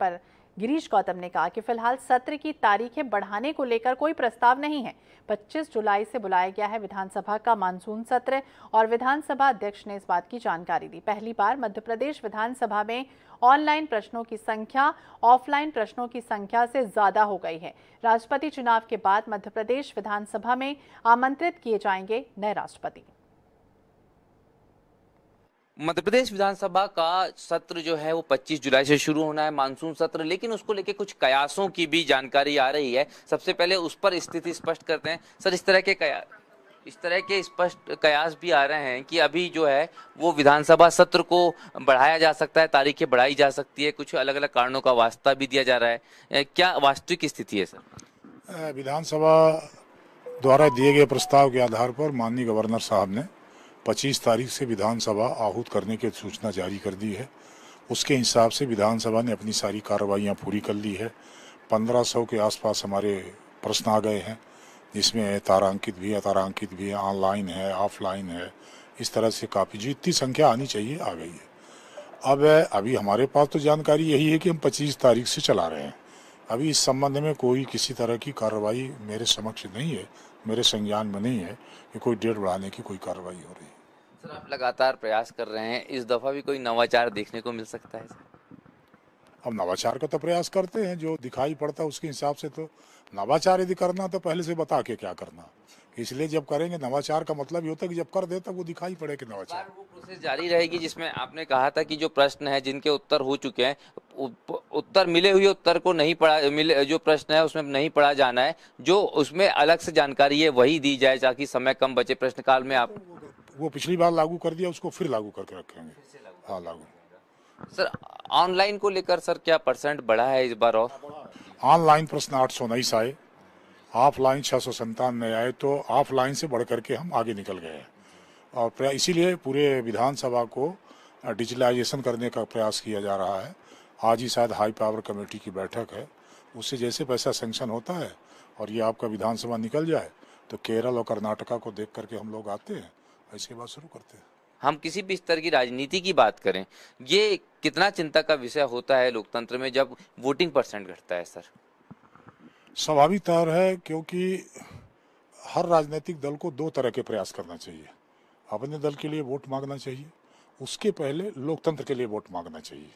पर गिरीश गौतम ने कहा कि फिलहाल सत्र की तारीखें बढ़ाने को लेकर कोई प्रस्ताव नहीं है 25 जुलाई से बुलाया गया है विधानसभा का मानसून सत्र और विधानसभा अध्यक्ष ने इस बात की जानकारी दी पहली बार मध्य प्रदेश विधानसभा में ऑनलाइन प्रश्नों की संख्या ऑफलाइन प्रश्नों की संख्या से ज्यादा हो गई है राष्ट्रपति चुनाव के बाद मध्य प्रदेश विधानसभा में आमंत्रित किए जाएंगे नए राष्ट्रपति मध्य प्रदेश विधानसभा का सत्र जो है वो 25 जुलाई से शुरू होना है मानसून सत्र लेकिन उसको लेके कुछ कयासों की भी जानकारी आ रही है सबसे पहले उस पर स्थिति स्पष्ट करते हैं सर इस तरह के कया इस तरह के स्पष्ट कयास भी आ रहे हैं कि अभी जो है वो विधानसभा सत्र को बढ़ाया जा सकता है तारीखें बढ़ाई जा सकती है कुछ अलग अलग कारणों का वास्ता भी दिया जा रहा है क्या वास्तविक स्थिति है सर विधानसभा द्वारा दिए गए प्रस्ताव के आधार पर माननीय गवर्नर साहब ने 25 तारीख से विधानसभा आहूत करने की सूचना जारी कर दी है उसके हिसाब से विधानसभा ने अपनी सारी कार्रवाइयाँ पूरी कर ली है 1500 के आसपास हमारे प्रश्न आ गए हैं जिसमें तारांकित भी है तारांकित भी है ऑनलाइन है ऑफलाइन है इस तरह से काफ़ी जो इतनी संख्या आनी चाहिए आ गई है अब अभी हमारे पास तो जानकारी यही है कि हम 25 तारीख से चला रहे हैं अभी इस संबंध में कोई किसी तरह की कार्रवाई मेरे समक्ष नहीं है मेरे संज्ञान में नहीं है कि कोई डेट बढ़ाने की कोई कार्रवाई हो रही है सर आप लगातार प्रयास कर रहे हैं इस दफ़ा भी कोई नवाचार देखने को मिल सकता है सर अब नवाचार का तो प्रयास करते हैं जो दिखाई पड़ता है उसके हिसाब से तो नवाचार यदि करना तो पहले से बता के क्या करना इसलिए जब करेंगे नवाचार का मतलब ये होता है कि जब कर दे तब वो दिखाई पड़े कि नवाचार वो प्रोसेस जारी रहेगी जिसमें आपने कहा था कि जो प्रश्न है जिनके उत्तर हो चुके हैं उत्तर मिले हुए उत्तर को नहीं पढ़ा मिले जो प्रश्न है उसमें नहीं पढ़ा जाना है जो उसमें अलग से जानकारी है वही दी जाए ताकि समय कम बचे प्रश्न काल में आप वो पिछली बार लागू कर दिया उसको फिर लागू करके रखेंगे हाँ लागू सर ऑनलाइन को लेकर सर क्या परसेंट बढ़ा है इस बार और ऑनलाइन प्रश्न आठ सौ उन्नीस आए ऑफलाइन छः सौ संतानवे आए तो ऑफलाइन से बढ़ करके हम आगे निकल गए हैं और इसीलिए पूरे विधानसभा को डिजिटलाइजेशन करने का प्रयास किया जा रहा है आज ही शायद हाई पावर कमेटी की बैठक है उससे जैसे पैसा सेंक्शन होता है और ये आपका विधानसभा निकल जाए तो केरल और कर्नाटका को देख करके हम लोग आते हैं इसके बाद शुरू करते हैं हम किसी भी स्तर की राजनीति की बात करें ये कितना चिंता का विषय होता है लोकतंत्र में जब वोटिंग परसेंट घटता है सर स्वाभाविक तौर है क्योंकि हर राजनीतिक दल को दो तरह के प्रयास करना चाहिए अपने दल के लिए वोट मांगना चाहिए उसके पहले लोकतंत्र के लिए वोट मांगना चाहिए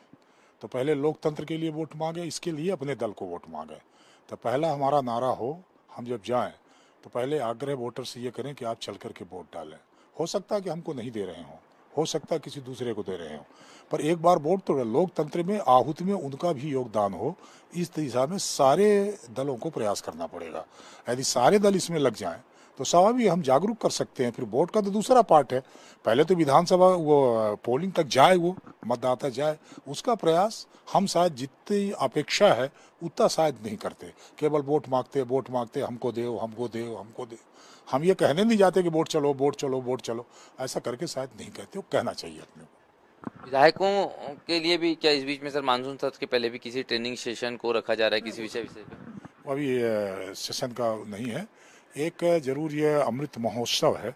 तो पहले लोकतंत्र के लिए वोट मांगे इसके लिए अपने दल को वोट मांगे तो पहला हमारा नारा हो हम जब जाएं तो पहले आग्रह वोटर से ये करें कि आप चल करके वोट डालें हो सकता है कि हमको नहीं दे रहे हों हो सकता है किसी दूसरे को दे रहे हों पर एक बार वोट तो लोकतंत्र में आहुति में उनका भी योगदान हो इस दिशा में सारे दलों को प्रयास करना पड़ेगा यदि सारे दल इसमें लग जाएं तो भी हम जागरूक कर सकते हैं फिर वोट का तो दूसरा पार्ट है पहले तो विधानसभा वो पोलिंग तक जाए वो मतदाता जाए उसका प्रयास हम शायद जितनी अपेक्षा है उतना शायद नहीं करते केवल वोट मांगते वोट मांगते हमको दे हमको दे हमको दे हम ये कहने नहीं जाते कि वोट चलो वोट चलो वोट चलो ऐसा करके शायद नहीं कहते वो कहना चाहिए अपने विधायकों के लिए भी क्या इस बीच में सर मानसून सत्र के पहले भी किसी ट्रेनिंग सेशन को रखा जा रहा है किसी विषय विषय पर अभी सेशन का नहीं है एक जरूर ये अमृत महोत्सव है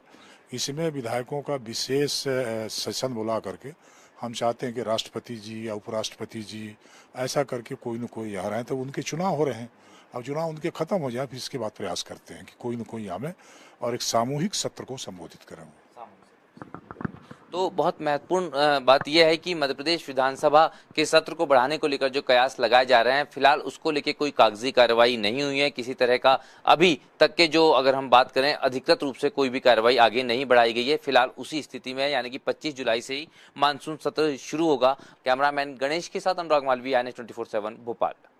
इसमें विधायकों का विशेष सेशन बुला करके हम चाहते हैं कि राष्ट्रपति जी या उपराष्ट्रपति जी ऐसा करके कोई ना कोई यहाँ रहें तो उनके चुनाव हो रहे हैं अब चुनाव उनके ख़त्म हो जाए फिर इसके बाद प्रयास करते हैं कि कोई ना कोई यहाँ में और एक सामूहिक सत्र को संबोधित करें तो बहुत महत्वपूर्ण बात यह है कि मध्य प्रदेश विधानसभा के सत्र को बढ़ाने को लेकर जो कयास लगाए जा रहे हैं फिलहाल उसको लेकर कोई कागजी कार्रवाई नहीं हुई है किसी तरह का अभी तक के जो अगर हम बात करें अधिकृत रूप से कोई भी कार्रवाई आगे नहीं बढ़ाई गई है फिलहाल उसी स्थिति में यानी कि पच्चीस जुलाई से ही मानसून सत्र शुरू होगा कैमरामैन गणेश के साथ अनुराग मालवी आई एन भोपाल